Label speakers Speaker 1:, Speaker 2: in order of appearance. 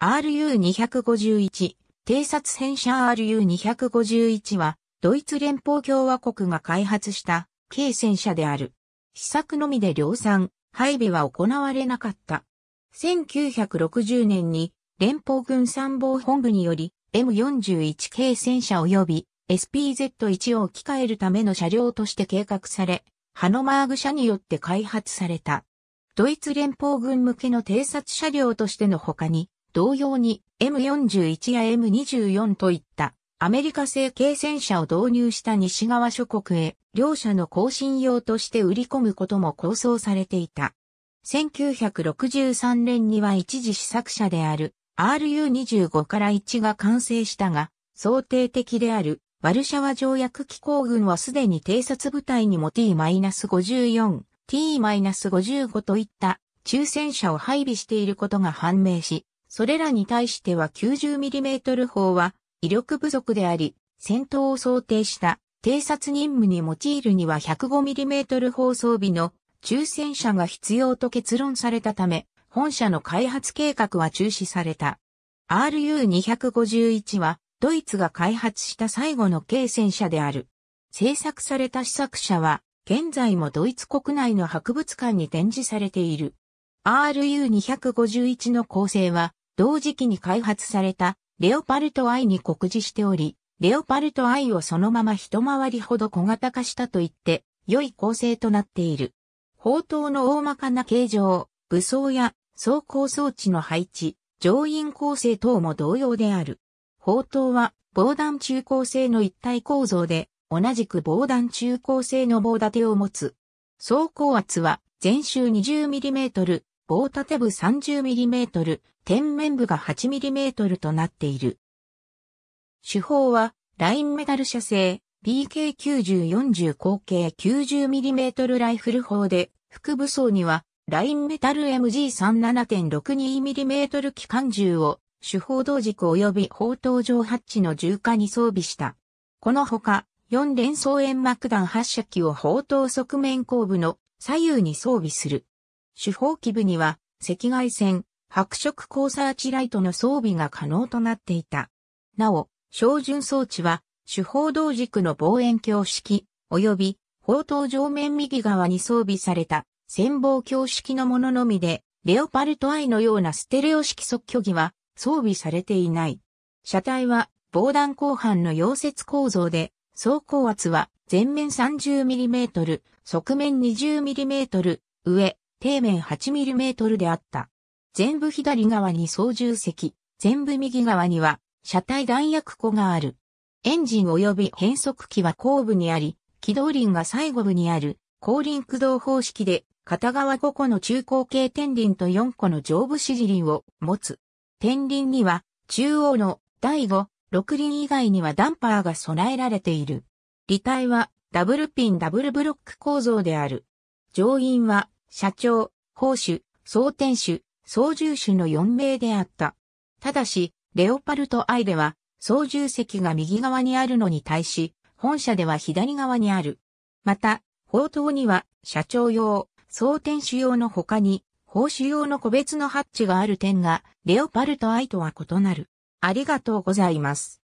Speaker 1: RU251、偵察戦車 RU251 は、ドイツ連邦共和国が開発した軽戦車である。試作のみで量産、配備は行われなかった。1960年に連邦軍参謀本部により M41 軽戦車及び SPZ1 を置き換えるための車両として計画され、ハノマーグ社によって開発された。ドイツ連邦軍向けの偵察車両としての他に、同様に M41 や M24 といったアメリカ製軽戦車を導入した西側諸国へ両者の更新用として売り込むことも構想されていた。1963年には一時試作車である RU25 から1が完成したが、想定的であるワルシャワ条約機構軍はすでに偵察部隊にも T-54、T-55 といった中戦車を配備していることが判明し、それらに対しては 90mm 砲は威力不足であり、戦闘を想定した偵察任務に用いるには 105mm 砲装備の抽選車が必要と結論されたため、本社の開発計画は中止された。RU251 はドイツが開発した最後の軽戦車である。制作された試作車は現在もドイツ国内の博物館に展示されている。RU251 の構成は、同時期に開発された、レオパルト I に酷似しており、レオパルト I をそのまま一回りほど小型化したと言って、良い構成となっている。砲塔の大まかな形状、武装や装甲装置の配置、乗員構成等も同様である。砲塔は防弾中高性の一体構造で、同じく防弾中高性の棒立てを持つ。装甲圧は全周 20mm、棒立て部 30mm、天面部が 8mm となっている。手法は、ラインメタル射精、BK9040 口径 90mm ライフル砲で、副武装には、ラインメタル MG37.62mm 機関銃を、手法同軸及び砲塔上ハッチの重火に装備した。このほか、4連装円幕弾発射機を砲塔側面後部の左右に装備する。主砲基部には赤外線、白色光サーチライトの装備が可能となっていた。なお、照準装置は、主砲同軸の望遠鏡式、及び、砲塔上面右側に装備された、潜望鏡式のもののみで、レオパルト I のようなステレオ式即距技は装備されていない。車体は防弾後半の溶接構造で、走行圧は前面 30mm、側面 20mm、上底面 8mm であった。全部左側に操縦席、全部右側には車体弾薬庫がある。エンジン及び変速機は後部にあり、機動輪が最後部にある後輪駆動方式で、片側5個の中高径天輪と4個の上部支持輪を持つ。天輪には中央の第5、6輪以外にはダンパーが備えられている。履体はダブルピンダブルブロック構造である。上員は社長、砲手、総天守、操縦手の4名であった。ただし、レオパルト・アイは、操縦席が右側にあるのに対し、本社では左側にある。また、砲塔には、社長用、総天守用の他に、砲手用の個別のハッチがある点が、レオパルト・アイとは異なる。ありがとうございます。